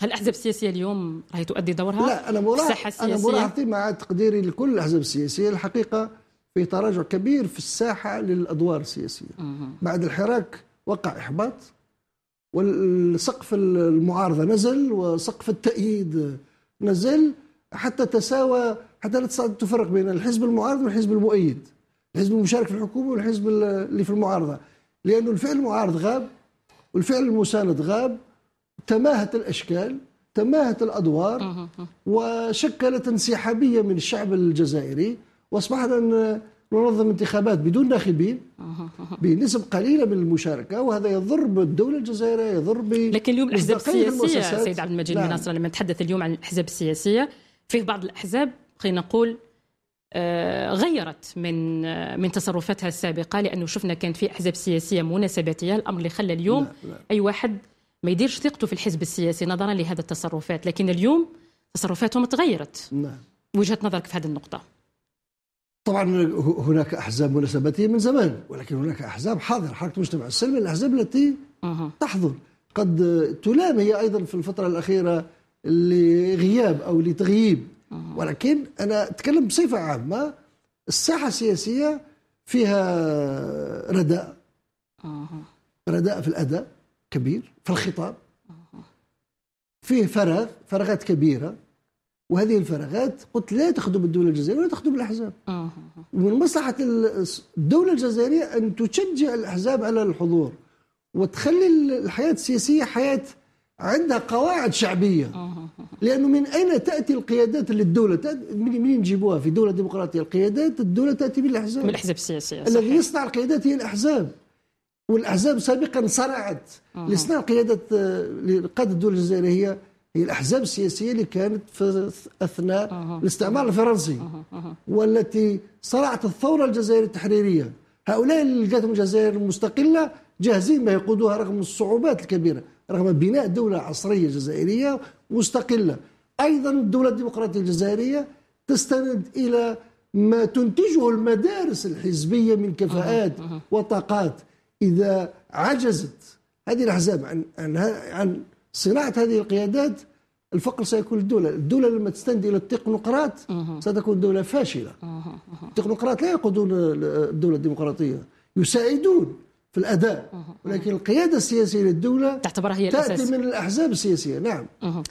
هل الاحزاب السياسيه اليوم راهي تؤدي دورها لا انا ملاحظ انا ملاحظتي مع تقديري لكل الاحزاب السياسيه الحقيقه في تراجع كبير في الساحه للادوار السياسيه مم. بعد الحراك وقع احباط والسقف المعارضه نزل وسقف التأييد نزل حتى تساوى حتى لا تفرق بين الحزب المعارض والحزب المؤيد الحزب المشارك في الحكومه والحزب اللي في المعارضه لانه الفعل المعارض غاب والفعل المساند غاب تماهت الأشكال تماهت الأدوار وشكلت انسحابية من الشعب الجزائري وأصبحنا ننظم انتخابات بدون ناخبين بنسب قليله من المشاركه وهذا يضر بالدوله الجزائريه يضر ب لكن اليوم الاحزاب السياسيه سيد عبد المجيد بن نعم. لما نتحدث اليوم عن الاحزاب السياسيه فيه بعض الاحزاب خلينا نقول آه، غيرت من آه، من تصرفاتها السابقه لانه شفنا كانت في احزاب سياسيه مناسباتيه الامر اللي خلى اليوم لا نعم، لا. نعم. اي واحد ما يديرش ثقته في الحزب السياسي نظرا لهذه التصرفات لكن اليوم تصرفاتهم تغيرت نعم وجهه نظرك في هذه النقطه طبعا هناك احزاب مناسباتيه من زمان ولكن هناك احزاب حاضر حركه المجتمع السلمي الاحزاب التي تحضر قد تلام هي ايضا في الفتره الاخيره لغياب او لتغييب ولكن انا اتكلم بصفه عامه الساحه السياسيه فيها رداء رداء في الاداء كبير في الخطاب فيه فراغ فراغات كبيرة وهذه الفراغات قلت لا تخدم الدولة الجزائرية ولا تخدم الأحزاب ومن مصلحة الدولة الجزائرية أن تشجع الأحزاب على الحضور وتخلي الحياة السياسية حياة عندها قواعد شعبية لأنه من أين تأتي القيادات للدولة منين نجيبوها في دولة ديمقراطية القيادات الدولة تأتي من الأحزاب من الأحزاب السياسية الذي يصنع القيادات هي الأحزاب والاحزاب سابقا صرعت لسنا قياده القاده الدول الجزائريه هي الاحزاب السياسيه اللي كانت في اثناء الاستعمار الفرنسي والتي صرعت الثوره الجزائريه التحريريه هؤلاء اللي لقاتهم الجزائر المستقله جاهزين ما يقودوها رغم الصعوبات الكبيره رغم بناء دوله عصريه جزائريه مستقله ايضا الدوله الديمقراطيه الجزائريه تستند الى ما تنتجه المدارس الحزبيه من كفاءات وطاقات إذا عجزت هذه الأحزاب عن عن عن صناعة هذه القيادات الفقر سيكون الدولة الدولة لما تستند إلى التكنوقراط ستكون دولة فاشلة التكنوقراط لا يقودون الدولة الديمقراطية يساعدون في الاداء ولكن القياده السياسيه للدوله تعتبرها هي تاتي الاساس تاتي من الاحزاب السياسيه نعم